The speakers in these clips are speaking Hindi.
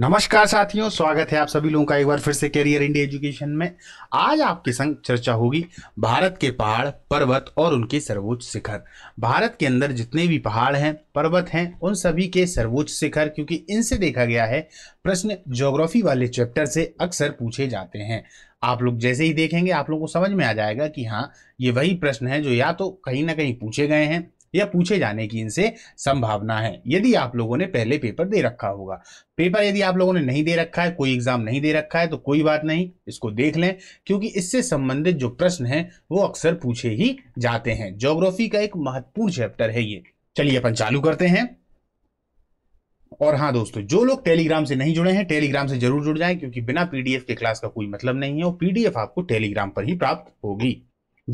नमस्कार साथियों स्वागत है आप सभी लोगों का एक बार फिर से कैरियर इंडिया एजुकेशन में आज आपके संग चर्चा होगी भारत के पहाड़ पर्वत और उनके सर्वोच्च शिखर भारत के अंदर जितने भी पहाड़ हैं पर्वत हैं उन सभी के सर्वोच्च शिखर क्योंकि इनसे देखा गया है प्रश्न ज्योग्राफी वाले चैप्टर से अक्सर पूछे जाते हैं आप लोग जैसे ही देखेंगे आप लोगों को समझ में आ जाएगा कि हाँ ये वही प्रश्न है जो या तो कहीं ना कहीं पूछे गए हैं या पूछे जाने की इनसे संभावना है यदि आप लोगों ने पहले पेपर दे रखा होगा पेपर यदि आप लोगों ने नहीं दे रखा है कोई एग्जाम नहीं दे रखा है तो कोई बात नहीं इसको देख लें क्योंकि इससे संबंधित जो प्रश्न है वो अक्सर पूछे ही जाते हैं जोग्राफी का एक महत्वपूर्ण चैप्टर है ये चलिए अपन चालू करते हैं और हाँ दोस्तों जो लोग टेलीग्राम से नहीं जुड़े हैं टेलीग्राम से जरूर जुड़ जाएं क्योंकि बिना पीडीएफ के क्लास का कोई मतलब नहीं है और पीडीएफ आपको टेलीग्राम पर ही प्राप्त होगी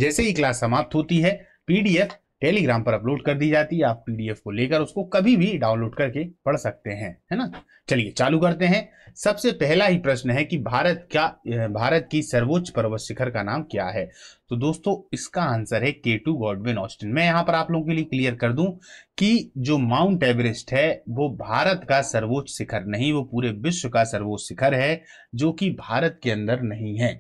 जैसे ही क्लास समाप्त होती है पीडीएफ टेलीग्राम पर अपलोड कर दी जाती है आप पीडीएफ को लेकर उसको कभी भी डाउनलोड करके पढ़ सकते हैं है ना चलिए चालू करते हैं सबसे पहला ही प्रश्न है कि भारत का भारत की सर्वोच्च पर्वत शिखर का नाम क्या है तो दोस्तों इसका आंसर है के टू गॉडविन ऑस्टिन मैं यहां पर आप लोगों के लिए क्लियर कर दूं कि जो माउंट एवरेस्ट है वो भारत का सर्वोच्च शिखर नहीं वो पूरे विश्व का सर्वोच्च शिखर है जो कि भारत के अंदर नहीं है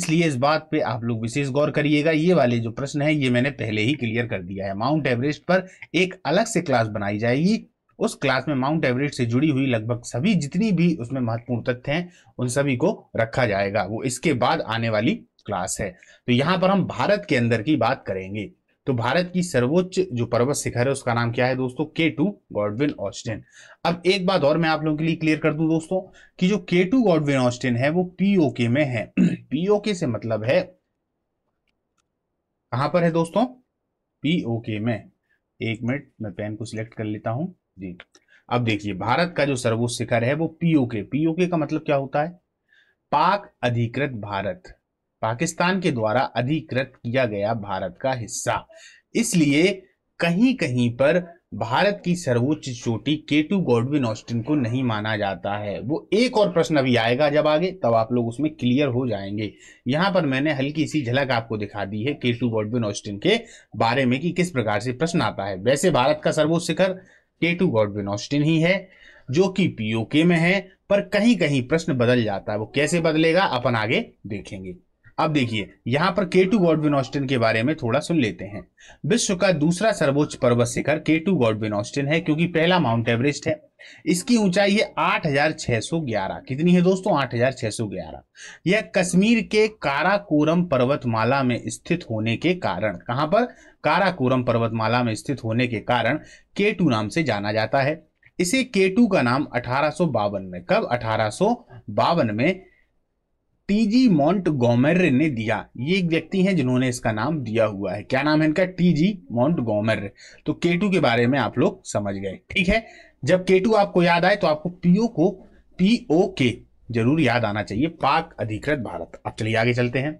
इसलिए इस बात पे आप लोग विशेष गौर करिएगा ये वाले जो प्रश्न है ये मैंने पहले ही क्लियर कर दिया है माउंट एवरेस्ट पर एक अलग से क्लास बनाई जाएगी उस क्लास में माउंट एवरेस्ट से जुड़ी हुई लगभग सभी जितनी भी उसमें महत्वपूर्ण तथ्य हैं उन सभी को रखा जाएगा वो इसके बाद आने वाली क्लास है तो यहाँ पर हम भारत के अंदर की बात करेंगे तो भारत की सर्वोच्च जो पर्वत शिखर है उसका नाम क्या है दोस्तों के टू गॉडविन ऑस्टिन अब एक बात और मैं आप लोगों के लिए क्लियर कर दूं दोस्तों कि जो के टू गॉडविन ऑस्टिन है वो पीओके में है पीओके से मतलब है कहां पर है दोस्तों पीओके में एक मिनट मैं पेन को सिलेक्ट कर लेता हूं जी अब देखिए भारत का जो सर्वोच्च शिखर है वो पीओके पीओके का मतलब क्या होता है पाक अधिकृत भारत पाकिस्तान के द्वारा अधिकृत किया गया भारत का हिस्सा इसलिए कहीं कहीं पर भारत की सर्वोच्च चोटी केटू गॉडविन ऑस्टिन को नहीं माना जाता है वो एक और प्रश्न अभी आएगा जब आगे तब आप लोग उसमें क्लियर हो जाएंगे यहाँ पर मैंने हल्की सी झलक आपको दिखा दी है केटू गॉडविन ऑस्टिन के बारे में कि किस प्रकार से प्रश्न आता है वैसे भारत का सर्वोच्च शिखर केटू गॉडविन ऑस्टिन ही है जो कि पीओके में है पर कहीं कहीं प्रश्न बदल जाता है वो कैसे बदलेगा अपन आगे देखेंगे अब देखिए यहाँ पर केटू गॉडविन ऑस्टिन के बारे में थोड़ा सुन लेते हैं विश्व का दूसरा सर्वोच्च पर्वत शिखर केटू गॉडविन ऑस्टिन है क्योंकि पहला माउंट एवरेस्ट है इसकी ऊंचाई है आठ कितनी है दोस्तों आठ यह कश्मीर के काराकोरम पर्वतमाला में स्थित होने के कारण कहां पर काराकोरम पर्वतमाला में स्थित होने के कारण केटू नाम से जाना जाता है इसे केटू का नाम अठारह में कब अठारह में टीजी मॉन्टगोमेर ने दिया ये एक व्यक्ति हैं जिन्होंने इसका नाम दिया हुआ है क्या नाम है इनका टीजी मॉन्टगोमेर तो केटू के बारे में आप लोग समझ गए ठीक है जब केटू आपको याद आए तो आपको पीओ को पीओ के जरूर याद आना चाहिए पाक अधिकृत भारत अब चलिए आगे चलते हैं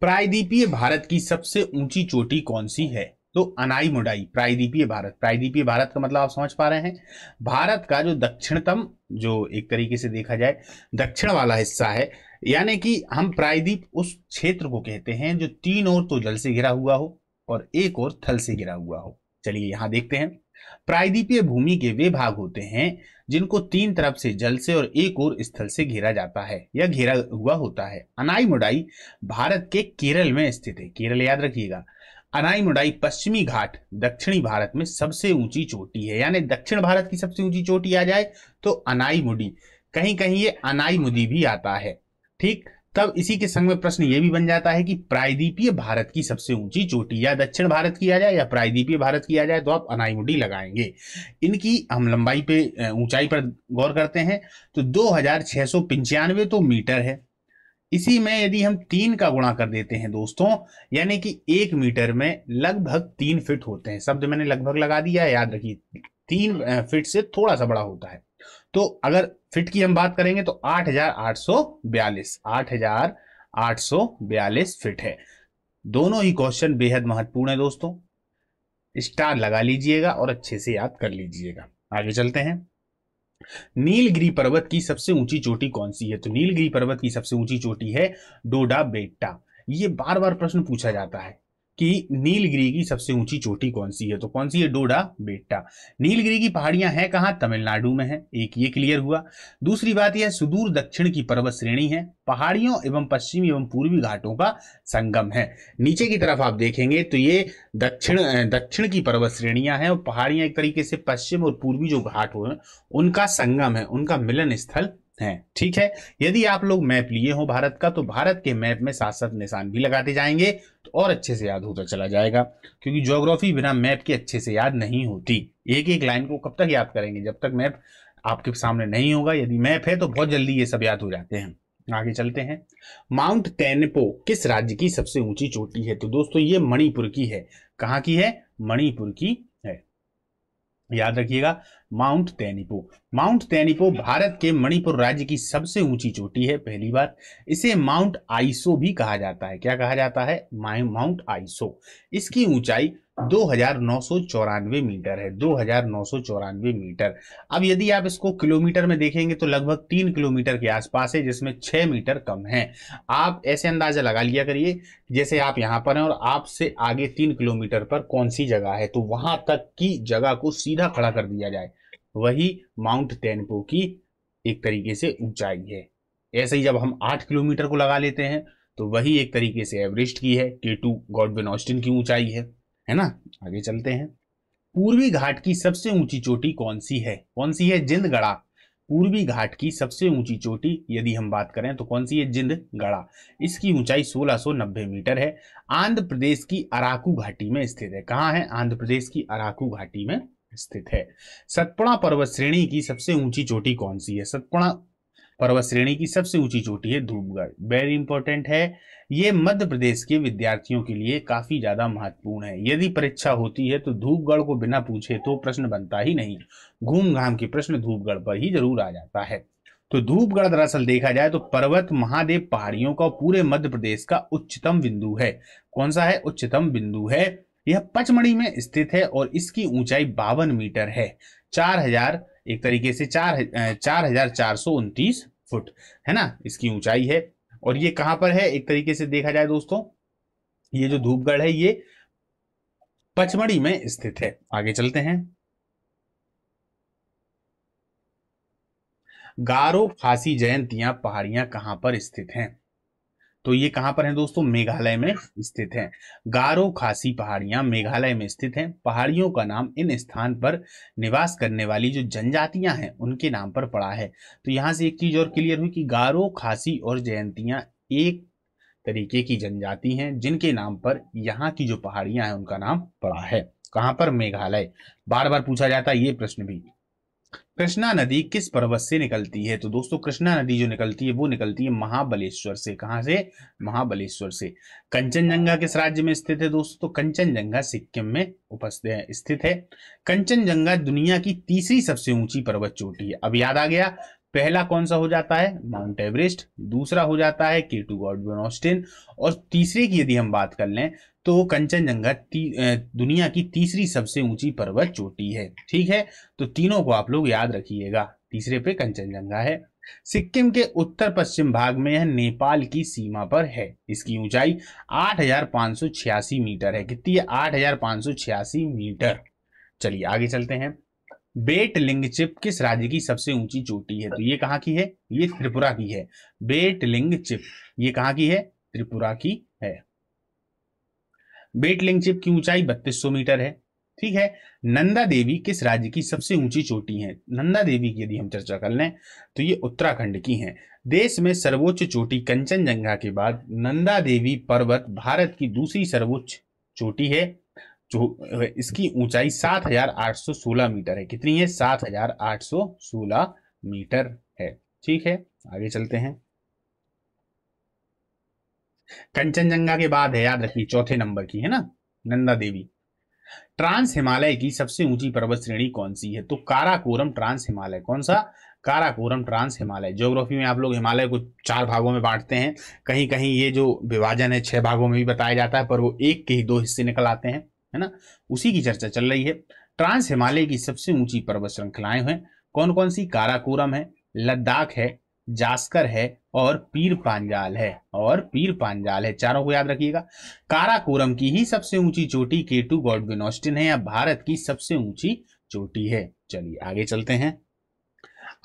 प्रायद्वीपीय भारत की सबसे ऊंची चोटी कौन सी है तो अनाई मुडाई प्रायद्वीपीय भारत प्रायद्वीपीय भारत का मतलब आप समझ पा रहे हैं भारत का जो दक्षिणतम जो एक तरीके से देखा जाए दक्षिण वाला हिस्सा है यानी कि हम प्रायद्वीप उस क्षेत्र को कहते हैं जो तीन ओर तो जल से घिरा हुआ हो और एक और थल से घिरा हुआ हो चलिए यहां देखते हैं प्रायद्वीपीय भूमि के वे भाग होते हैं जिनको तीन तरफ से जल से और एक और स्थल से घेरा जाता है या घेरा हुआ होता है अनाई मुडाई भारत के केरल में स्थित है केरल याद रखिएगा अनाई मुडाई पश्चिमी घाट दक्षिणी भारत में सबसे ऊंची चोटी है यानी दक्षिण भारत की सबसे ऊंची चोटी आ जाए तो अनाई मुडी कहीं कहीं ये अनाई मुदी भी आता है ठीक तब इसी के संग में प्रश्न ये भी बन जाता है कि प्रायद्वीपीय भारत की सबसे ऊंची चोटी या दक्षिण भारत की आ जाए या प्रायद्वीपीय भारत की आ जाए तो आप अनाई मुडी लगाएंगे इनकी हम लंबाई पे ऊंचाई पर गौर करते हैं तो दो तो मीटर है इसी में यदि हम तीन का गुणा कर देते हैं दोस्तों यानी कि एक मीटर में लगभग तीन फिट होते हैं शब्द मैंने लगभग लगा दिया है याद रखिए तीन फिट से थोड़ा सा बड़ा होता है तो अगर फिट की हम बात करेंगे तो आठ हजार आठ सौ बयालीस आठ हजार आठ सौ बयालीस फिट है दोनों ही क्वेश्चन बेहद महत्वपूर्ण है दोस्तों स्टार लगा लीजिएगा और अच्छे से याद कर लीजिएगा आगे चलते हैं नीलगिरी पर्वत की सबसे ऊंची चोटी कौन सी है तो नीलगिरी पर्वत की सबसे ऊंची चोटी है डोडा बेट्टा ये बार बार प्रश्न पूछा जाता है कि नीलगिरी की सबसे ऊंची चोटी कौन सी है तो कौन सी है डोडा बेटा नीलगिरी की पहाड़ियां हैं कहाँ तमिलनाडु में है एक ये क्लियर हुआ दूसरी बात यह सुदूर दक्षिण की पर्वत श्रेणी है पहाड़ियों एवं पश्चिमी एवं पूर्वी घाटों का संगम है नीचे की तरफ आप देखेंगे तो ये दक्षिण दक्षिण की पर्वत श्रेणियां हैं और पहाड़ियां एक तरीके से पश्चिम और पूर्वी जो घाट हो उनका संगम है उनका मिलन स्थल है ठीक है यदि आप लोग मैप लिए हो भारत का तो भारत के मैप में साथ साथ निशान भी लगाते जाएंगे और अच्छे से याद होता चला जाएगा क्योंकि ज्योग्राफी बिना मैप के अच्छे से याद नहीं होती एक एक लाइन को कब तक याद करेंगे जब तक मैप आपके सामने नहीं होगा यदि मैप है तो बहुत जल्दी ये सब याद हो जाते हैं आगे चलते हैं माउंट टेनपो किस राज्य की सबसे ऊंची चोटी है तो दोस्तों ये मणिपुर की है कहाँ की है मणिपुर की याद रखिएगा माउंट तेनिपो माउंट तेनीपो भारत के मणिपुर राज्य की सबसे ऊंची चोटी है पहली बार इसे माउंट आइसो भी कहा जाता है क्या कहा जाता है माउंट आइसो इसकी ऊंचाई दो हजार नौ सौ चौरानवे मीटर है दो हजार नौ सौ चौरानवे मीटर अब यदि आप इसको किलोमीटर में देखेंगे तो लगभग तीन किलोमीटर के आसपास है जिसमें छः मीटर कम है आप ऐसे अंदाजा लगा लिया करिए जैसे आप यहाँ पर हैं और आपसे आगे तीन किलोमीटर पर कौन सी जगह है तो वहाँ तक की जगह को सीधा खड़ा कर दिया जाए वही माउंट टेनपो की एक तरीके से ऊंचाई है ऐसे ही जब हम आठ किलोमीटर को लगा लेते हैं तो वही एक तरीके से एवरेस्ट की है के टू गॉडविन ऑस्टिन की ऊंचाई है है ना आगे चलते हैं पूर्वी घाट की सबसे ऊंची चोटी कौन सी है कौन सी है जिंदगढ़ा पूर्वी घाट की सबसे ऊंची चोटी यदि हम बात करें तो कौन सी है जिंदगढ़ा इसकी ऊंचाई 1690 मीटर है आंध्र प्रदेश की अराकू घाटी में स्थित है कहाँ है आंध्र प्रदेश की अराकू घाटी में स्थित है सतपुड़ा पर्वत श्रेणी की सबसे ऊंची चोटी कौन सी है सतपुड़ा पर्वत श्रेणी की सबसे ऊंची चोटी है धूपगढ़ वेरी इंपॉर्टेंट है ये मध्य प्रदेश के विद्यार्थियों के लिए काफी ज्यादा महत्वपूर्ण है यदि परीक्षा होती है तो धूपगढ़ को बिना पूछे तो प्रश्न बनता ही नहीं घूम घाम के प्रश्न धूपगढ़ पर ही जरूर आ जाता है तो धूपगढ़ दरअसल देखा जाए तो पर्वत महादेव पहाड़ियों का पूरे मध्य प्रदेश का उच्चतम बिंदु है कौन सा है उच्चतम बिंदु है यह पचमढ़ी में स्थित है और इसकी ऊंचाई बावन मीटर है चार हजार एक तरीके से चार चार हजार चार सौ उनतीस फुट है ना इसकी ऊंचाई है और ये कहां पर है एक तरीके से देखा जाए दोस्तों ये जो धूपगढ़ है ये पचमढ़ी में स्थित है आगे चलते हैं गारो फांसी जयंतियां पहाड़ियां कहां पर स्थित हैं तो ये कहाँ पर है दोस्तों मेघालय में स्थित है गारो खासी पहाड़ियां मेघालय में स्थित हैं पहाड़ियों का नाम इन स्थान पर निवास करने वाली जो जनजातियां हैं उनके नाम पर पड़ा है तो यहाँ से एक चीज और क्लियर हुई कि गारो खासी और जयंतियां एक तरीके की जनजाति हैं जिनके नाम पर यहाँ की जो पहाड़ियां हैं उनका नाम पड़ा है कहाँ पर मेघालय बार बार पूछा जाता है ये प्रश्न भी कृष्णा नदी किस पर्वत से निकलती है तो दोस्तों कृष्णा नदी जो निकलती है वो निकलती है महाबलेश्वर से कहा से महाबलेश्वर से कंचनजंगा किस राज्य में स्थित है दोस्तों तो कंचनजंगा सिक्किम में उपस्थित स्थित है कंचनजंगा दुनिया की तीसरी सबसे ऊंची पर्वत चोटी है अब याद आ गया पहला कौन सा हो जाता है माउंट एवरेस्ट दूसरा हो जाता है केटू गॉडविन ऑस्टिन और तीसरे की यदि हम बात कर लें तो कंचनजंगा दुनिया की तीसरी सबसे ऊंची पर्वत चोटी है ठीक है तो तीनों को आप लोग याद रखिएगा तीसरे पे कंचनजंगा है सिक्किम के उत्तर पश्चिम भाग में यह नेपाल की सीमा पर है इसकी ऊंचाई आठ मीटर है कितनी है आठ मीटर चलिए आगे चलते हैं बेट लिंगचिप किस राज्य की सबसे ऊंची चोटी है तो ये कहाँ की है ये त्रिपुरा की है चिप ये कहाँ की है त्रिपुरा की है चिप की ऊंचाई बत्तीस मीटर है ठीक है नंदा देवी किस राज्य की सबसे ऊंची चोटी है नंदा देवी की यदि हम चर्चा कर लें तो ये उत्तराखंड की है देश में सर्वोच्च चोटी कंचनजंगा के बाद नंदा देवी पर्वत भारत की दूसरी सर्वोच्च चोटी है जो इसकी ऊंचाई 7,816 मीटर है कितनी है 7,816 मीटर है ठीक है आगे चलते हैं कंचनजंगा के बाद है याद रखिए चौथे नंबर की है ना नंदा देवी ट्रांस हिमालय की सबसे ऊंची पर्वत श्रेणी कौन सी है तो काराकोरम ट्रांस हिमालय कौन सा काराकोरम ट्रांस हिमालय ज्योग्राफी में आप लोग हिमालय को चार भागों में बांटते हैं कहीं कहीं ये जो विभाजन है छह भागों में भी बताया जाता है पर वो एक के ही दो हिस्से निकल आते हैं है ना उसी की चर्चा चल रही है ट्रांस हिमालय की सबसे ऊंची पर्वत श्रृंखलाएं हैं कौन कौन सी काराकोरम है लद्दाख है जास्कर है और पीर पांजाल है और पीर पांजाल है चारों को याद रखिएगा काराकोरम की ही सबसे ऊंची चोटी केटू गॉडविन है या भारत की सबसे ऊंची चोटी है चलिए आगे चलते हैं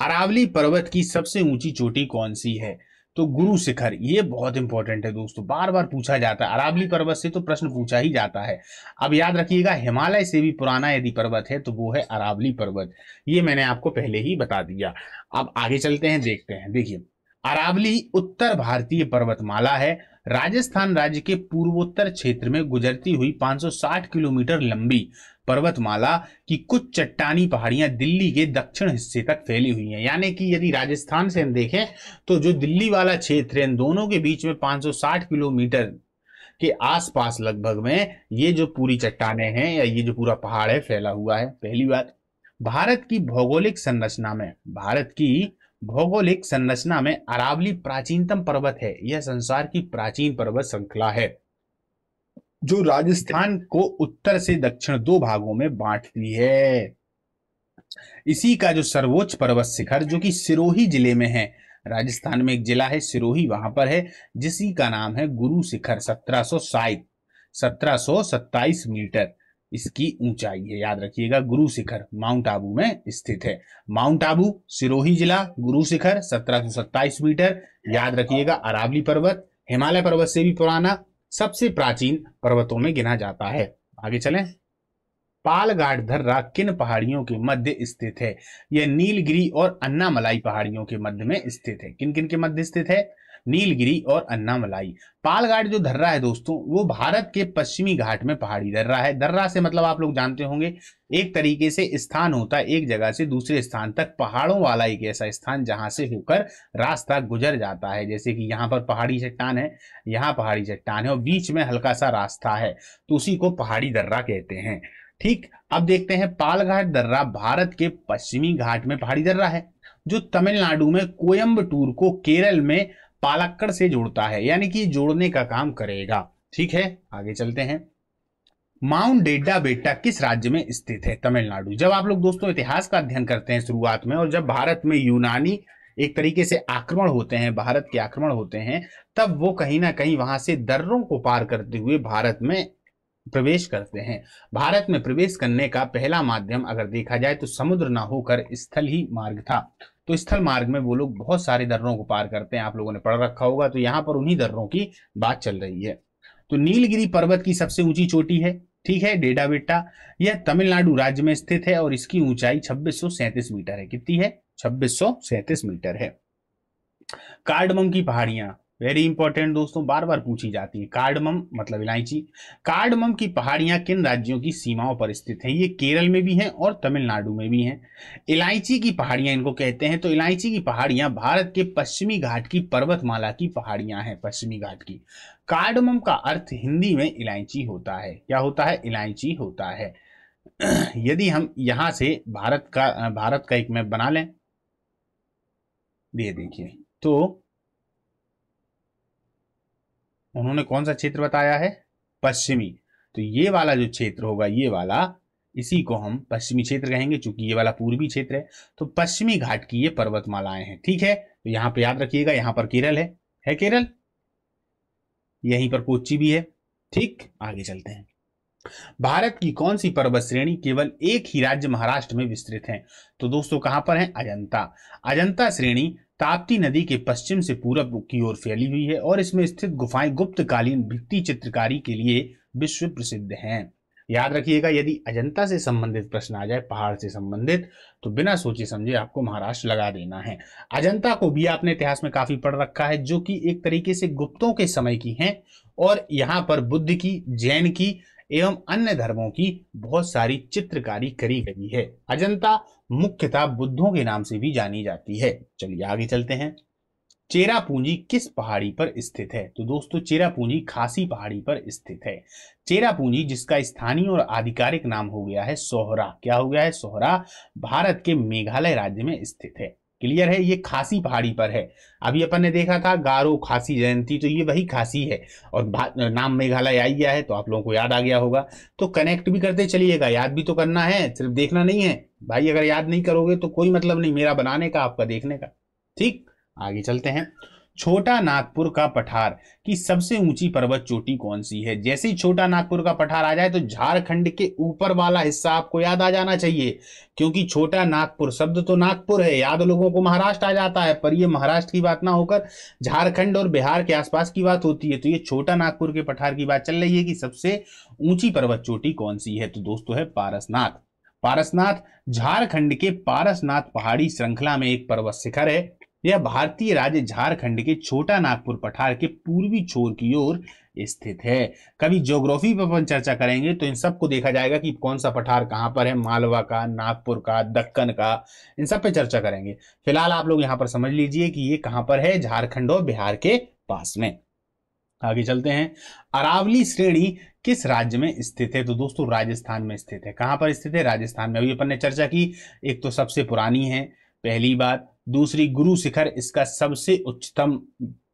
अरावली पर्वत की सबसे ऊंची चोटी कौन सी है तो गुरु शिखर ये बहुत इंपॉर्टेंट है दोस्तों बार बार पूछा जाता है अरावली पर्वत से तो प्रश्न पूछा ही जाता है अब याद रखिएगा हिमालय से भी पुराना यदि पर्वत है तो वो है अरावली पर्वत ये मैंने आपको पहले ही बता दिया अब आगे चलते हैं देखते हैं देखिए अरावली उत्तर भारतीय पर्वतमाला है राजस्थान राज्य के पूर्वोत्तर क्षेत्र में गुजरती हुई 560 किलोमीटर लंबी पर्वतमाला की कुछ चट्टानी पहाड़ियां दिल्ली के दक्षिण हिस्से तक फैली हुई हैं यानी कि यदि राजस्थान से हम देखें तो जो दिल्ली वाला क्षेत्र है इन दोनों के बीच में 560 किलोमीटर के आसपास लगभग में ये जो पूरी चट्टाने हैं या ये जो पूरा पहाड़ है फैला हुआ है पहली बात भारत की भौगोलिक संरचना में भारत की भौगोलिक संरचना में अरावली प्राचीनतम पर्वत है यह संसार की प्राचीन पर्वत श्रृंखला है जो राजस्थान को उत्तर से दक्षिण दो भागों में बांटती है इसी का जो सर्वोच्च पर्वत शिखर जो कि सिरोही जिले में है राजस्थान में एक जिला है सिरोही वहां पर है जिसी का नाम है गुरु शिखर सत्रह सौ सत्रह मीटर इसकी ऊंचाई है याद रखिएगा गुरु शिखर माउंट आबू में स्थित है माउंट आबू सिरोही जिला गुरु शिखर सत्रह मीटर याद रखिएगा अरावली पर्वत हिमालय पर्वत से भी पुराना सबसे प्राचीन पर्वतों में गिना जाता है आगे चलें पालगाड़ धर्रा किन पहाड़ियों के मध्य स्थित है यह नीलगिरी और अन्नामलाई पहाड़ियों के मध्य में स्थित है किन किन के मध्य स्थित है नीलगिरी और अन्नामलाई पालघाट जो दर्रा है दोस्तों वो भारत के पश्चिमी घाट में पहाड़ी दर्रा है दर्रा से मतलब आप लोग जानते होंगे एक तरीके से स्थान होता है एक जगह से दूसरे स्थान तक पहाड़ों वाला एक ऐसा स्थान जहां से होकर रास्ता गुजर जाता है जैसे कि यहाँ पर पहाड़ी चट्टान है यहाँ पहाड़ी चट्टान है और बीच में हल्का सा रास्ता है तो उसी को पहाड़ी दर्रा कहते हैं ठीक अब देखते हैं पालघाट दर्रा भारत के पश्चिमी घाट में पहाड़ी दर्रा है जो तमिलनाडु में कोयम्बटूर को केरल में पालक्कड़ से जोड़ता है यानी कि जोड़ने का काम करेगा ठीक है आगे चलते हैं माउंट डेडा बेटा किस राज्य में स्थित है तमिलनाडु जब आप लोग दोस्तों इतिहास का अध्ययन करते हैं शुरुआत में और जब भारत में यूनानी एक तरीके से आक्रमण होते हैं भारत के आक्रमण होते हैं तब वो कहीं ना कहीं वहां से दर्रों को पार करते हुए भारत में प्रवेश करते हैं भारत में प्रवेश करने का पहला माध्यम अगर देखा जाए तो समुद्र ना होकर स्थल ही मार्ग था तो स्थल मार्ग में वो लोग बहुत सारे दर्रों को पार करते हैं आप लोगों ने पढ़ रखा होगा तो यहाँ पर उन्हीं दर्रों की बात चल रही है तो नीलगिरी पर्वत की सबसे ऊंची चोटी है ठीक है डेडा बेटा यह तमिलनाडु राज्य में स्थित है और इसकी ऊंचाई छब्बीस मीटर है कितनी है छब्बीस मीटर है कार्डमम की पहाड़ियां वेरी इंपॉर्टेंट दोस्तों बार बार पूछी जाती है कार्डमम मतलब इलायची कार्डमम की पहाड़ियां किन राज्यों की सीमाओं पर स्थित हैं ये केरल में भी हैं और तमिलनाडु में भी हैं इलायची की पहाड़ियां इनको कहते हैं तो इलायची की पहाड़ियां भारत के पश्चिमी घाट की पर्वतमाला की पहाड़ियां हैं पश्चिमी घाट की कार्डमम का अर्थ हिंदी में इलायची होता है क्या होता है इलायची होता है यदि हम यहाँ से भारत का भारत का एक मैप बना लें ये देखिए तो उन्होंने कौन सा क्षेत्र बताया है पश्चिमी तो ये वाला जो क्षेत्र होगा ये वाला इसी को हम पश्चिमी क्षेत्र कहेंगे चूंकि ये वाला पूर्वी क्षेत्र है तो पश्चिमी घाट की ये पर्वतमालाएं हैं ठीक है तो यहाँ पे याद रखिएगा यहाँ पर केरल है है केरल यहीं पर कोच्चि भी है ठीक आगे चलते हैं भारत की कौन सी पर्वत श्रेणी केवल एक ही राज्य महाराष्ट्र में विस्तृत है तो दोस्तों कहां पर है अजंता अजंता श्रेणी ताप्ती नदी के पश्चिम से पूरब की ओर फैली हुई है और इसमें स्थित गुफाएं गुप्तकालीन भित्ति चित्रकारी के लिए विश्व प्रसिद्ध हैं याद रखिएगा यदि अजंता से संबंधित प्रश्न आ जाए पहाड़ से संबंधित तो बिना सोचे समझे आपको महाराष्ट्र लगा देना है अजंता को भी आपने इतिहास में काफी पढ़ रखा है जो कि एक तरीके से गुप्तों के समय की है और यहाँ पर बुद्ध की जैन की एवं अन्य धर्मों की बहुत सारी चित्रकारी करी गई है अजंता मुख्यतः बुद्धों के नाम से भी जानी जाती है चलिए आगे चलते हैं चेरा पूंजी किस पहाड़ी पर स्थित है तो दोस्तों चेरा पूंजी खासी पहाड़ी पर स्थित है चेरा पूंजी जिसका स्थानीय और आधिकारिक नाम हो गया है सोहरा क्या हो गया है सोहरा भारत के मेघालय राज्य में स्थित है क्लियर है ये खासी पहाड़ी पर है अभी अपन ने देखा था गारो खासी जयंती तो ये वही खासी है और नाम मेघालय आ गया है तो आप लोगों को याद आ गया होगा तो कनेक्ट भी करते चलिएगा याद भी तो करना है सिर्फ देखना नहीं है भाई अगर याद नहीं करोगे तो कोई मतलब नहीं मेरा बनाने का आपका देखने का ठीक आगे चलते हैं छोटा नागपुर का पठार की सबसे ऊंची पर्वत चोटी कौन सी है जैसे ही छोटा नागपुर का पठार आ जाए तो झारखंड के ऊपर वाला हिस्सा आपको याद आ जाना चाहिए क्योंकि छोटा नागपुर शब्द तो नागपुर है याद लोगों को महाराष्ट्र आ जाता है पर यह महाराष्ट्र की बात ना होकर झारखंड और बिहार के आसपास की बात होती है तो ये छोटा नागपुर के पठार की बात चल रही है कि सबसे ऊंची पर्वत चोटी कौन सी है तो दोस्तों है पारसनाथ पारसनाथ झारखंड के पारसनाथ पहाड़ी श्रृंखला में एक पर्वत शिखर है यह भारतीय राज्य झारखंड के छोटा नागपुर पठार के पूर्वी छोर की ओर स्थित है कभी ज्योग्राफी पर अपन चर्चा करेंगे तो इन सबको देखा जाएगा कि कौन सा पठार कहाँ पर है मालवा का नागपुर का दक्कन का इन सब पे चर्चा करेंगे फिलहाल आप लोग यहाँ पर समझ लीजिए कि ये कहाँ पर है झारखंड और बिहार के पास में आगे चलते हैं अरावली श्रेणी किस राज्य में स्थित है तो दोस्तों राजस्थान में स्थित है कहाँ पर स्थित है राजस्थान में अभी अपन ने चर्चा की एक तो सबसे पुरानी है पहली बात दूसरी गुरु शिखर इसका सबसे उच्चतम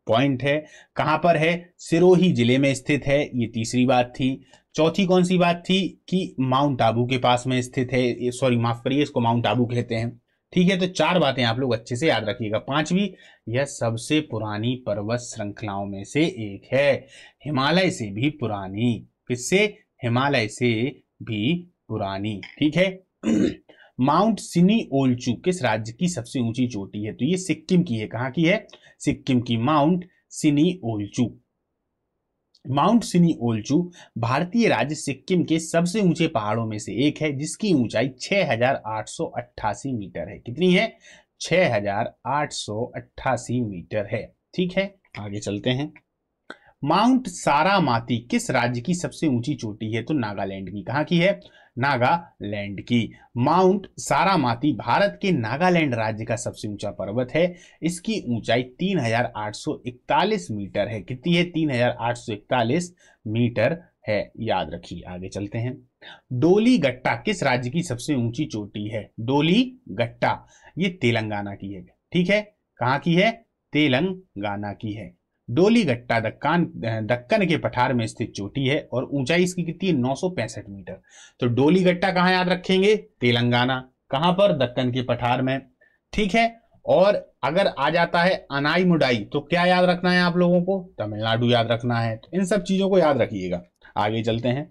पॉइंट है कहां पर है सिरोही जिले में स्थित है ये तीसरी बात थी चौथी कौन सी बात थी कि माउंट आबू के पास में स्थित है सॉरी माफ करिए इसको माउंट आबू कहते हैं ठीक है तो चार बातें आप लोग अच्छे से याद रखिएगा पांचवी यह सबसे पुरानी पर्वत श्रृंखलाओं में से एक है हिमालय से भी पुरानी किससे हिमालय से भी पुरानी ठीक है माउंट सिनी ओल्चू किस राज्य की सबसे ऊंची चोटी है तो ये सिक्किम की है कहाँ की है सिक्किम की माउंट सिनी ओलचू माउंट सिनी ओल्चू भारतीय राज्य सिक्किम के सबसे ऊंचे पहाड़ों में से एक है जिसकी ऊंचाई 6,888 मीटर है कितनी है 6,888 मीटर है ठीक है आगे चलते हैं माउंट सारामाती किस राज्य की सबसे ऊंची चोटी है तो नागालैंड की कहाँ की है नागालैंड की माउंट सारामाती भारत के नागालैंड राज्य का सबसे ऊंचा पर्वत है इसकी ऊंचाई 3,841 मीटर है कितनी है 3,841 मीटर है याद रखिए आगे चलते हैं डोली गट्टा किस राज्य की सबसे ऊंची चोटी है डोली गट्टा ये तेलंगाना की है ठीक है कहाँ की है तेलंगाना की है डोलीगट्टा दक्कान दक्कन के पठार में स्थित चोटी है और ऊंचाई इसकी कितनी है नौ मीटर तो डोलीगट्टा कहाँ याद रखेंगे तेलंगाना कहाँ पर दक्कन के पठार में ठीक है और अगर आ जाता है अनाई मुडाई तो क्या याद रखना है आप लोगों को तमिलनाडु याद रखना है तो इन सब चीजों को याद रखिएगा आगे चलते हैं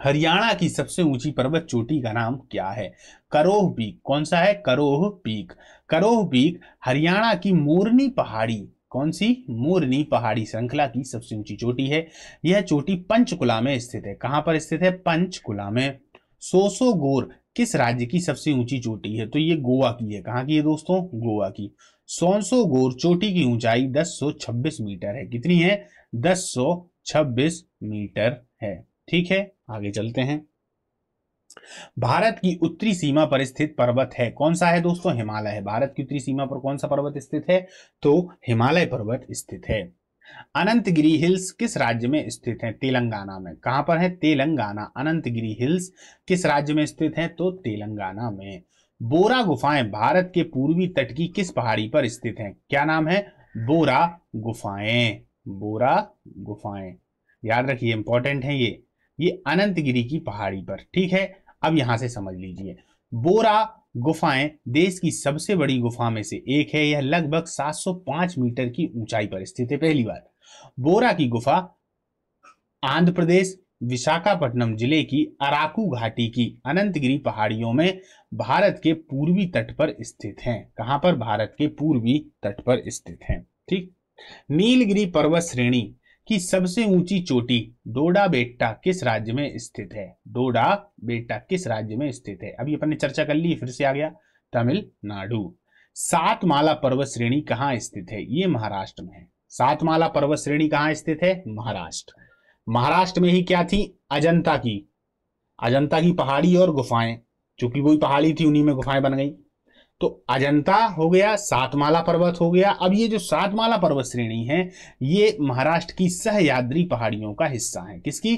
हरियाणा की सबसे ऊंची पर्वत चोटी का नाम क्या है करोह पीक कौन सा है करोह पीक करोह पीक हरियाणा की मोरनी पहाड़ी कौन सी मोरनी पहाड़ी श्रृंखला की सबसे ऊंची चोटी है यह चोटी पंचकुला में स्थित है कहां पर स्थित है पंचकुला में सोसोगोर किस राज्य की सबसे ऊंची चोटी है तो ये गोवा की है कहाँ की है दोस्तों गोवा की सोनसोगोर चोटी की ऊंचाई 1026 मीटर है कितनी है 1026 मीटर है ठीक है आगे चलते हैं भारत की उत्तरी सीमा पर स्थित पर्वत है कौन सा है दोस्तों हिमालय है भारत की उत्तरी सीमा पर कौन सा पर्वत स्थित है तो हिमालय पर्वत स्थित है अनंतगिरी हिल्स किस राज्य में स्थित है तेलंगाना में कहां पर है तेलंगाना अनंतगिरी हिल्स किस राज्य में स्थित है तो तेलंगाना में बोरा गुफाएं भारत के पूर्वी तट की किस पहाड़ी पर स्थित है क्या नाम है बोरा गुफाएं बोरा गुफाएं याद रखिए इंपॉर्टेंट है ये ये गिरी की पहाड़ी पर ठीक है अब यहां से समझ लीजिए बोरा गुफाएं देश की सबसे बड़ी गुफा में से एक है यह लगभग 705 मीटर की ऊंचाई पर स्थित है पहली बार बोरा की गुफा आंध्र प्रदेश विशाखापट्टनम जिले की अराकू घाटी की अनंतगिरी पहाड़ियों में भारत के पूर्वी तट पर स्थित है कहां पर भारत के पूर्वी तट पर स्थित है ठीक नीलगिरी पर्वत श्रेणी की सबसे ऊंची चोटी डोडा बेटा किस राज्य में स्थित है डोडा बेटा किस राज्य में स्थित है अभी अपन ने चर्चा कर ली फिर से आ गया तमिलनाडु सात माला पर्वत श्रेणी कहाँ स्थित है ये महाराष्ट्र में है सात माला पर्वत श्रेणी कहाँ स्थित है महाराष्ट्र महाराष्ट्र में ही क्या थी अजंता की अजंता की पहाड़ी और गुफाएं चूंकि वही पहाड़ी थी उन्हीं में गुफाएं बन गई तो अजंता हो गया सातमाला पर्वत हो गया अब ये जो सातमाला पर्वत श्रेणी है ये महाराष्ट्र की सहयाद्री पहाड़ियों का हिस्सा है किसकी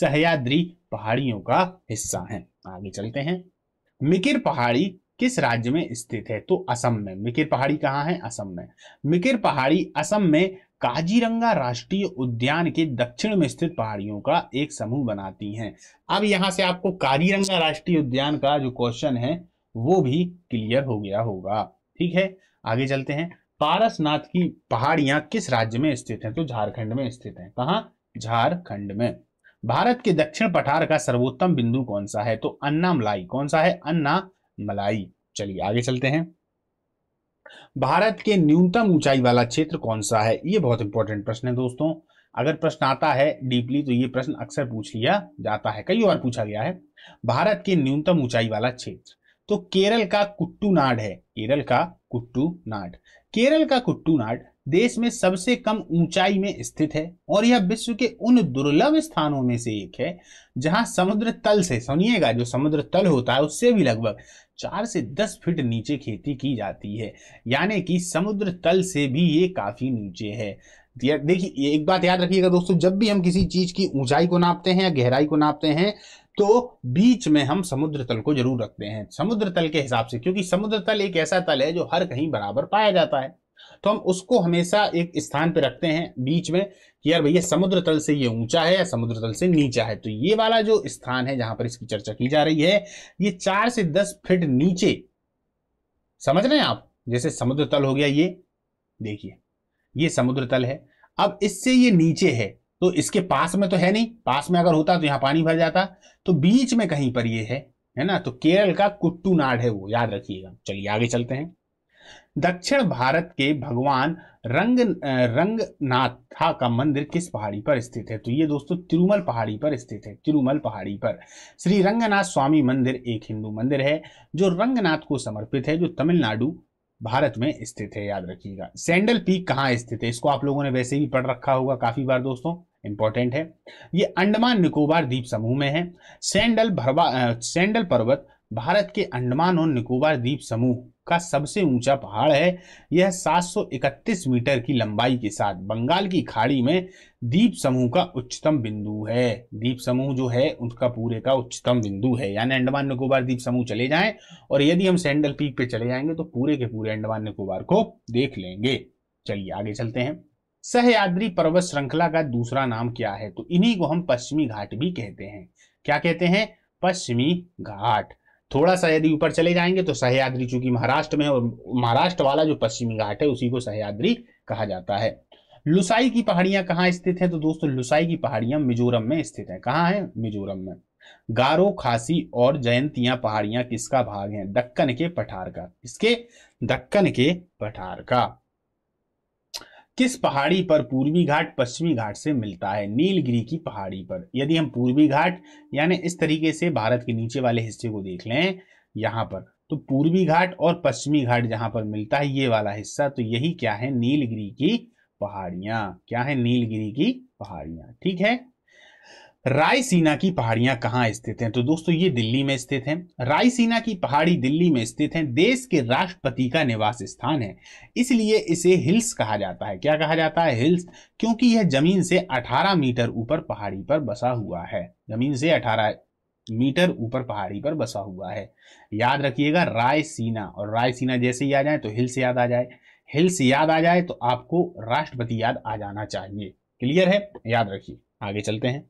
सहयाद्री पहाड़ियों का हिस्सा है आगे चलते हैं मिकिर पहाड़ी किस राज्य में स्थित है तो असम में मिकिर पहाड़ी कहाँ है असम में मिकिर पहाड़ी असम में काजीरंगा राष्ट्रीय उद्यान के दक्षिण में स्थित पहाड़ियों का एक समूह बनाती हैं अब यहां से आपको काजीरंगा राष्ट्रीय उद्यान का जो क्वेश्चन है वो भी क्लियर हो गया होगा ठीक है आगे चलते हैं पारसनाथ की पहाड़ियां किस राज्य में स्थित हैं तो झारखंड में स्थित हैं कहा झारखंड में भारत के दक्षिण पठार का सर्वोत्तम बिंदु कौन सा है तो अन्ना मलाई कौन सा है अन्ना मलाई चलिए आगे चलते हैं भारत के न्यूनतम ऊंचाई वाला क्षेत्र कौन सा है ये बहुत इंपॉर्टेंट प्रश्न है दोस्तों अगर प्रश्न आता है डीपली तो ये प्रश्न अक्सर पूछ लिया जाता है कई और पूछा गया है भारत के न्यूनतम ऊंचाई वाला क्षेत्र तो केरल का कुट्टू नाड है केरल का कुट्टू नाड केरल का कुट्टू नाड देश में सबसे कम ऊंचाई में स्थित है और यह विश्व के उन दुर्लभ स्थानों में से एक है जहां समुद्र तल से सुनिएगा जो समुद्र तल होता है उससे भी लगभग चार से दस फीट नीचे खेती की जाती है यानी कि समुद्र तल से भी ये काफी नीचे है देखिए एक बात याद रखिएगा दोस्तों जब भी हम किसी चीज की ऊंचाई को नापते हैं या गहराई को नापते हैं तो बीच में हम समुद्र तल को जरूर रखते हैं समुद्र तल के हिसाब से क्योंकि समुद्र तल एक ऐसा तल है जो हर कहीं बराबर पाया जाता है तो हम उसको हमेशा एक स्थान पर रखते हैं बीच में कि यार भैया समुद्र तल से ये ऊंचा है या समुद्र तल से नीचा है तो ये वाला जो स्थान है जहां पर इसकी चर्चा की जा रही है ये चार से दस फीट नीचे समझ रहे हैं आप जैसे समुद्र तल हो गया ये देखिए ये समुद्र तल है अब इससे ये नीचे है तो इसके पास में तो है नहीं पास में अगर होता तो यहाँ पानी भर जाता तो बीच में कहीं पर ये है है ना तो केरल का कुट्टू नाड है वो याद रखिएगा चलिए आगे चलते हैं दक्षिण भारत के भगवान रंग रंगनाथा का मंदिर किस पहाड़ी पर स्थित है तो ये दोस्तों तिरुमल पहाड़ी पर स्थित है तिरुमल पहाड़ी पर श्री रंगनाथ स्वामी मंदिर एक हिंदू मंदिर है जो रंगनाथ को समर्पित है जो तमिलनाडु भारत में स्थित है याद रखिएगा सैंडल पीक कहाँ स्थित है इसको आप लोगों ने वैसे भी पढ़ रखा होगा काफी बार दोस्तों इंपॉर्टेंट है ये अंडमान निकोबार द्वीप समूह में है सैंडल भरवा सैंडल पर्वत भारत के अंडमान और निकोबार द्वीप समूह का सबसे ऊंचा पहाड़ है यह 731 मीटर की लंबाई के साथ बंगाल की खाड़ी में द्वीप समूह का उच्चतम बिंदु है द्वीप समूह जो है उसका पूरे का उच्चतम बिंदु है यानी अंडमान निकोबार द्वीप समूह चले जाएं और यदि हम सैंडल पीक पे चले जाएंगे तो पूरे के पूरे अंडमान निकोबार को देख लेंगे चलिए आगे चलते हैं सहयाद्री पर्वत श्रृंखला का दूसरा नाम क्या है तो इन्हीं को हम पश्चिमी घाट भी कहते हैं क्या कहते हैं पश्चिमी घाट थोड़ा सा यदि ऊपर चले जाएंगे तो सहयाद्री चूंकि महाराष्ट्र में और महाराष्ट्र वाला जो पश्चिमी घाट है उसी को सहयाद्री कहा जाता है लुसाई की पहाड़ियां कहाँ स्थित हैं तो दोस्तों लुसाई की पहाड़ियां मिजोरम में स्थित हैं कहाँ है मिजोरम में गारो खासी और जयंतियां पहाड़ियां किसका भाग है दक्कन के पठार का इसके दक्कन के पठार का किस पहाड़ी पर पूर्वी घाट पश्चिमी घाट से मिलता है नीलगिरी की पहाड़ी पर यदि हम पूर्वी घाट यानी इस तरीके से भारत के नीचे वाले हिस्से को देख लें यहाँ पर तो पूर्वी घाट और पश्चिमी घाट जहां पर मिलता है ये वाला हिस्सा तो यही क्या है नीलगिरी की पहाड़ियां क्या है नीलगिरी की पहाड़ियां ठीक है रायसीना की पहाड़ियां कहाँ स्थित हैं तो दोस्तों ये दिल्ली में स्थित हैं रायसीना की पहाड़ी दिल्ली में स्थित हैं देश के राष्ट्रपति का निवास स्थान है इसलिए इसे हिल्स कहा जाता है क्या कहा जाता है हिल्स क्योंकि यह जमीन से 18 मीटर ऊपर पहाड़ी पर बसा हुआ है जमीन से 18 मीटर ऊपर पहाड़ी पर बसा हुआ है याद रखिएगा रायसीना और रायसीना जैसे ही आ जाए तो हिल्स याद आ जाए हिल्स याद आ जाए तो आपको राष्ट्रपति याद आ जाना चाहिए क्लियर है याद रखिए आगे चलते हैं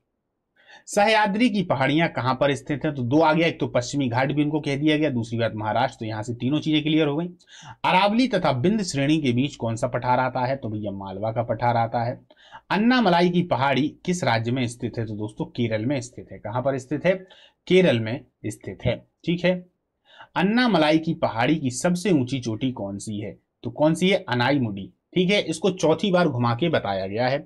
सहयाद्री की पहाड़ियां कहां पर स्थित हैं तो दो आ गया एक तो पश्चिमी घाट भी उनको कह दिया गया दूसरी बात महाराष्ट्र तो यहां से तीनों चीजें क्लियर हो गई अरावली तथा बिंद श्रेणी के बीच कौन सा पठार आता है तो भैया मालवा का पठार आता है अन्नामलाई की पहाड़ी किस राज्य में स्थित है तो दोस्तों केरल में स्थित है कहां पर स्थित है केरल में स्थित है ठीक है अन्नामलाई की पहाड़ी की सबसे ऊंची चोटी कौन सी है तो कौन सी है अनाईमुडी ठीक है इसको चौथी बार घुमा के बताया गया है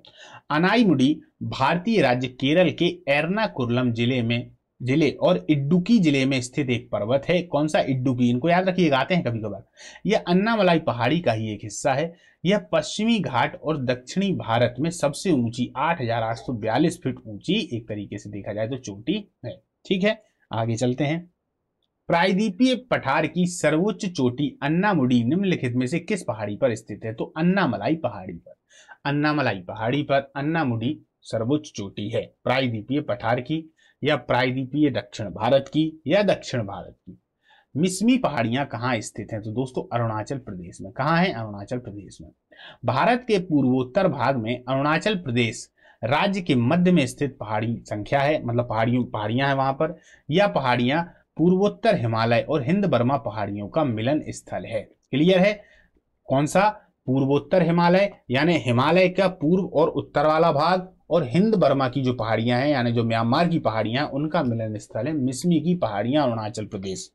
अनाईमुडी भारतीय राज्य केरल के एर्नाकुलम जिले में जिले और इड्डुकी जिले में स्थित एक पर्वत है कौन सा इड्डुकी इनको याद रखिए आते हैं कभी कभार यह अन्नामलाई पहाड़ी का ही एक हिस्सा है यह पश्चिमी घाट और दक्षिणी भारत में सबसे ऊंची बयालीस फीट ऊंची एक तरीके से देखा जाए तो चोटी है ठीक है आगे चलते हैं प्रायद्वीपीय पठार की सर्वोच्च चोटी अन्नामुडी निम्नलिखित में से किस पहाड़ी पर स्थित है तो अन्नामलाई पहाड़ी पर अन्नामलाई पहाड़ी पर अन्नामुडी सर्वोच्च चोटी है प्रायद्वीपीय पठार की या प्रायद्वीपीय दक्षिण भारत की या दक्षिण भारत की मिसमी पहाड़ियां कहाँ स्थित हैं तो दोस्तों अरुणाचल प्रदेश में कहाँ है अरुणाचल प्रदेश में भारत के पूर्वोत्तर भाग में अरुणाचल प्रदेश राज्य के मध्य में स्थित पहाड़ी संख्या है मतलब पहाड़ियों पहाड़ियां हैं वहां पर या पहाड़ियां पूर्वोत्तर हिमालय और हिंद बर्मा पहाड़ियों का मिलन स्थल है क्लियर है कौन सा पूर्वोत्तर हिमालय यानी हिमालय का पूर्व और उत्तर वाला भाग और हिंद बर्मा की जो पहाड़ियां हैं यानी जो म्यांमार की पहाड़ियां उनका मिलन स्थल है मिसमी की पहाड़ियां अरुणाचल प्रदेश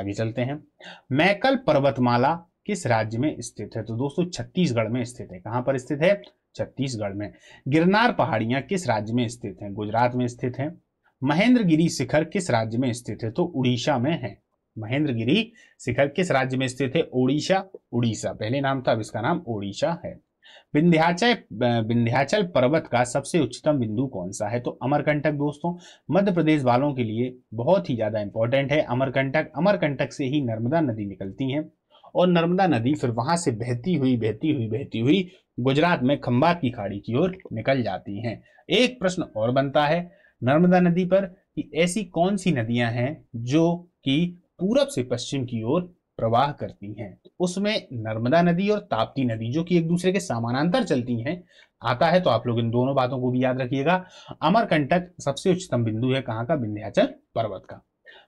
आगे चलते हैं मैकल पर्वतमाला किस राज्य में स्थित है तो दोस्तों छत्तीसगढ़ में स्थित है कहां पर स्थित है छत्तीसगढ़ में गिरनार पहाड़ियां किस राज्य में स्थित हैं गुजरात में स्थित हैं महेंद्रगिरी शिखर किस राज्य में स्थित है तो उड़ीसा में है महेंद्रगिरी शिखर किस राज्य में स्थित है ओडिशा उड़ीसा पहले नाम था अब इसका नाम ओडिशा है विंध्याचल विंध्याचल पर्वत का सबसे उच्चतम बिंदु कौन सा है तो अमरकंटक दोस्तों मध्य प्रदेश वालों के लिए बहुत ही ज्यादा इंपॉर्टेंट है अमरकंटक अमरकंटक से ही नर्मदा नदी निकलती है और नर्मदा नदी फिर वहां से बहती हुई बहती हुई बहती हुई गुजरात में खंबात की खाड़ी की ओर निकल जाती है एक प्रश्न और बनता है नर्मदा नदी पर कि ऐसी कौन सी नदियां हैं जो कि पूरब से पश्चिम की ओर प्रवाह करती हैं तो उसमें नर्मदा नदी और ताप्ती नदी जो कि एक दूसरे के समानांतर चलती हैं आता है तो आप लोग इन दोनों बातों को भी याद रखिएगा अमरकंटक सबसे उच्चतम बिंदु है कहाँ का विंध्याचल पर्वत का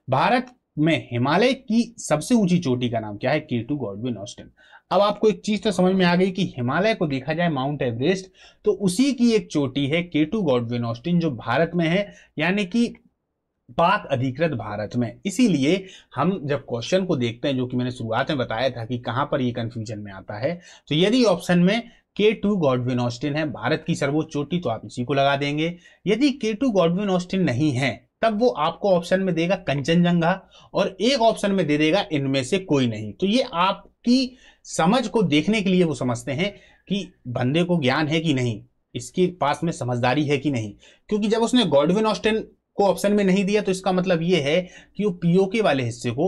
भारत में हिमालय की सबसे ऊंची चोटी का नाम क्या है केटू गॉडविन ऑस्टिन अब आपको एक चीज तो समझ में आ गई कि हिमालय को देखा जाए माउंट एवरेस्ट तो उसी की एक चोटी है केटू गॉडविन ऑस्टिन जो भारत में है यानी कि पाक अधिकृत भारत में इसीलिए हम जब क्वेश्चन को देखते हैं जो कि मैंने शुरुआत में बताया था कि कहां पर ये कंफ्यूजन में आता है तो यदि ऑप्शन में के टू गॉडविन ऑस्टिन है भारत की सर्वोच्च चोटी तो आप इसी को लगा देंगे यदि के टू गॉडविन ऑस्टिन नहीं है तब वो आपको ऑप्शन में देगा कंचनजंगा और एक ऑप्शन में दे देगा इनमें से कोई नहीं तो ये आपकी समझ को देखने के लिए वो समझते हैं कि बंदे को ज्ञान है कि नहीं इसके पास में समझदारी है कि नहीं क्योंकि जब उसने गॉडविन ऑस्टेन को ऑप्शन में नहीं दिया तो इसका मतलब ये है कि वो पीओके वाले हिस्से को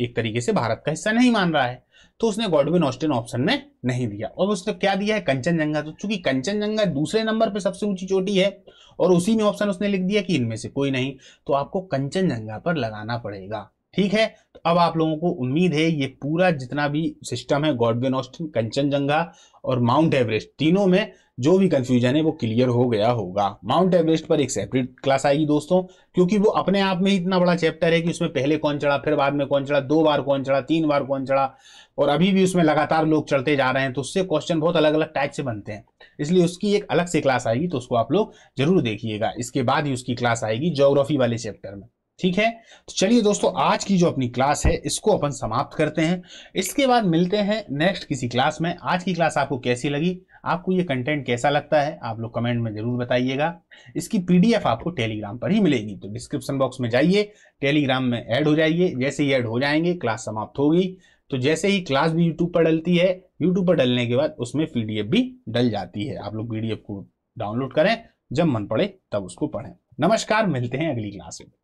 एक तरीके से भारत का हिस्सा नहीं मान रहा है तो उसने गॉडविन ऑस्टिन ऑप्शन में नहीं दिया और उसने क्या दिया है कंचनजंगा तो चूंकि कंचनजंगा दूसरे नंबर पर सबसे ऊंची चोटी है और उसी में ऑप्शन उसने लिख दिया कि इनमें से कोई नहीं तो आपको कंचनजंगा पर लगाना पड़ेगा ठीक है अब आप लोगों को उम्मीद है ये पूरा जितना भी सिस्टम है गॉडविन ऑस्टिन कंचनजंगा और माउंट एवरेस्ट तीनों में जो भी कंफ्यूजन है वो क्लियर हो गया होगा माउंट एवरेस्ट पर एक सेपरेट क्लास आएगी दोस्तों क्योंकि वो अपने आप में ही इतना बड़ा चैप्टर है कि उसमें पहले कौन चढ़ा फिर बाद में कौन चढ़ा दो बार कौन चढ़ा तीन बार कौन चढ़ा और अभी भी उसमें लगातार लोग चढ़ते जा रहे हैं तो उससे क्वेश्चन बहुत अलग अलग टाइप से बनते हैं इसलिए उसकी एक अलग से क्लास आएगी तो उसको आप लोग जरूर देखिएगा इसके बाद ही उसकी क्लास आएगी जोग्राफी वाले चैप्टर में ठीक है तो चलिए दोस्तों आज की जो अपनी क्लास है इसको अपन समाप्त करते हैं इसके बाद मिलते हैं नेक्स्ट किसी क्लास में आज की क्लास आपको कैसी लगी आपको ये कंटेंट कैसा लगता है आप लोग कमेंट में ज़रूर बताइएगा इसकी पीडीएफ आपको टेलीग्राम पर ही मिलेगी तो डिस्क्रिप्शन बॉक्स में जाइए टेलीग्राम में ऐड हो जाइए जैसे ही ऐड हो जाएंगे क्लास समाप्त होगी तो जैसे ही क्लास भी यूट्यूब पर डलती है यूट्यूब पर डलने के बाद उसमें पी भी डल जाती है आप लोग पी को डाउनलोड करें जब मन पड़े तब उसको पढ़ें नमस्कार मिलते हैं अगली क्लास में